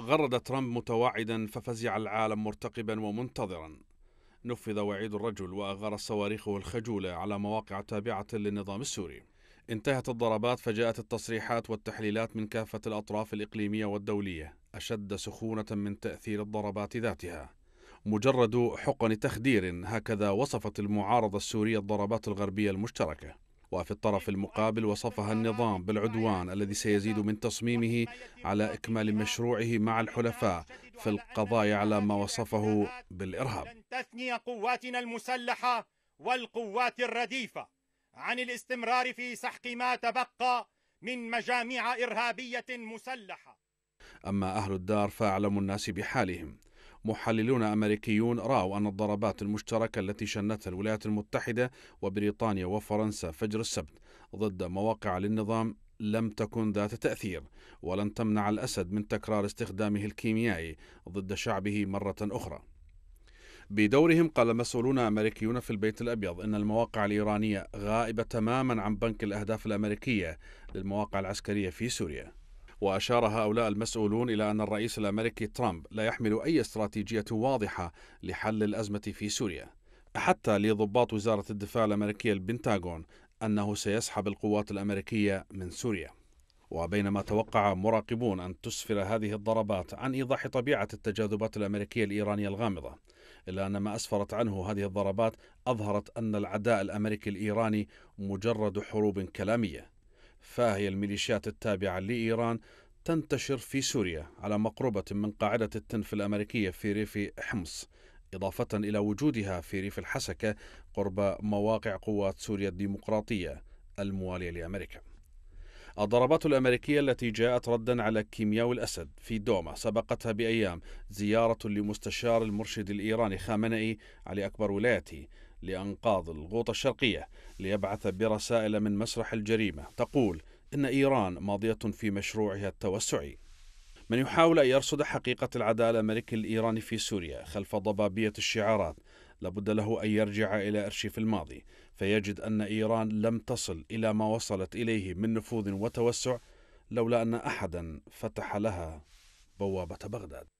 غرد ترامب متوعدا ففزع العالم مرتقبا ومنتظرا نفذ وعيد الرجل وأغار صواريخه الخجولة على مواقع تابعة للنظام السوري انتهت الضربات فجاءت التصريحات والتحليلات من كافة الأطراف الإقليمية والدولية أشد سخونة من تأثير الضربات ذاتها مجرد حقن تخدير هكذا وصفت المعارضة السورية الضربات الغربية المشتركة وفي الطرف المقابل وصفها النظام بالعدوان الذي سيزيد من تصميمه على إكمال مشروعه مع الحلفاء في القضاء على ما وصفه بالإرهاب تثني قواتنا المسلحة والقوات الرديفة عن الاستمرار في سحق ما تبقى من مجاميع إرهابية مسلحة أما أهل الدار فأعلم الناس بحالهم محللون أمريكيون رأوا أن الضربات المشتركة التي شنتها الولايات المتحدة وبريطانيا وفرنسا فجر السبت ضد مواقع للنظام لم تكن ذات تأثير ولن تمنع الأسد من تكرار استخدامه الكيميائي ضد شعبه مرة أخرى بدورهم قال مسؤولون أمريكيون في البيت الأبيض أن المواقع الإيرانية غائبة تماما عن بنك الأهداف الأمريكية للمواقع العسكرية في سوريا وأشار هؤلاء المسؤولون إلى أن الرئيس الأمريكي ترامب لا يحمل أي استراتيجية واضحة لحل الأزمة في سوريا حتى لضباط وزارة الدفاع الأمريكية البنتاغون أنه سيسحب القوات الأمريكية من سوريا وبينما توقع مراقبون أن تسفر هذه الضربات عن إيضاح طبيعة التجاذبات الأمريكية الإيرانية الغامضة إلا أن ما أسفرت عنه هذه الضربات أظهرت أن العداء الأمريكي الإيراني مجرد حروب كلامية فهي الميليشيات التابعة لإيران تنتشر في سوريا على مقربة من قاعدة التنف الأمريكية في ريف حمص إضافة إلى وجودها في ريف الحسكة قرب مواقع قوات سوريا الديمقراطية الموالية لأمريكا الضربات الأمريكية التي جاءت ردا على كيمياو الأسد في دوما سبقتها بأيام زيارة لمستشار المرشد الإيراني خامنئي على أكبر ولايته لأنقاض الغوطة الشرقية ليبعث برسائل من مسرح الجريمة تقول إن إيران ماضية في مشروعها التوسعي من يحاول أن يرصد حقيقة العدالة ملك الإيراني في سوريا خلف ضبابية الشعارات لابد له أن يرجع إلى أرشيف الماضي فيجد أن إيران لم تصل إلى ما وصلت إليه من نفوذ وتوسع لولا أن أحدا فتح لها بوابة بغداد